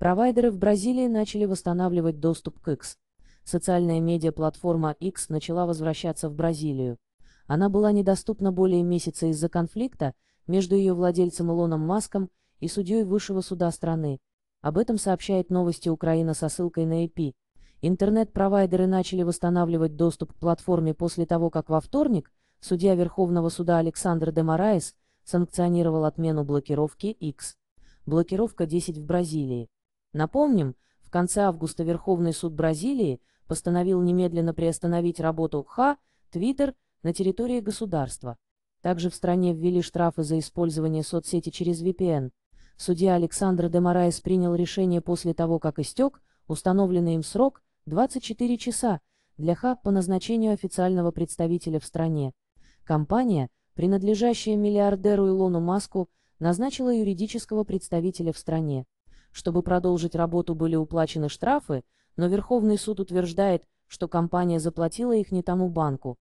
Провайдеры в Бразилии начали восстанавливать доступ к X. Социальная медиа-платформа X начала возвращаться в Бразилию. Она была недоступна более месяца из-за конфликта между ее владельцем Илоном Маском и судьей высшего суда страны. Об этом сообщает новости Украина со ссылкой на ЭПИ. Интернет-провайдеры начали восстанавливать доступ к платформе после того, как во вторник судья Верховного суда Александр де Мораес санкционировал отмену блокировки X. Блокировка 10 в Бразилии. Напомним, в конце августа Верховный суд Бразилии постановил немедленно приостановить работу ХА, Твиттер на территории государства. Также в стране ввели штрафы за использование соцсети через VPN. Судья Александр де принял решение после того, как истек установленный им срок 24 часа для ХА по назначению официального представителя в стране. Компания, принадлежащая миллиардеру Илону Маску, назначила юридического представителя в стране. Чтобы продолжить работу были уплачены штрафы, но Верховный суд утверждает, что компания заплатила их не тому банку,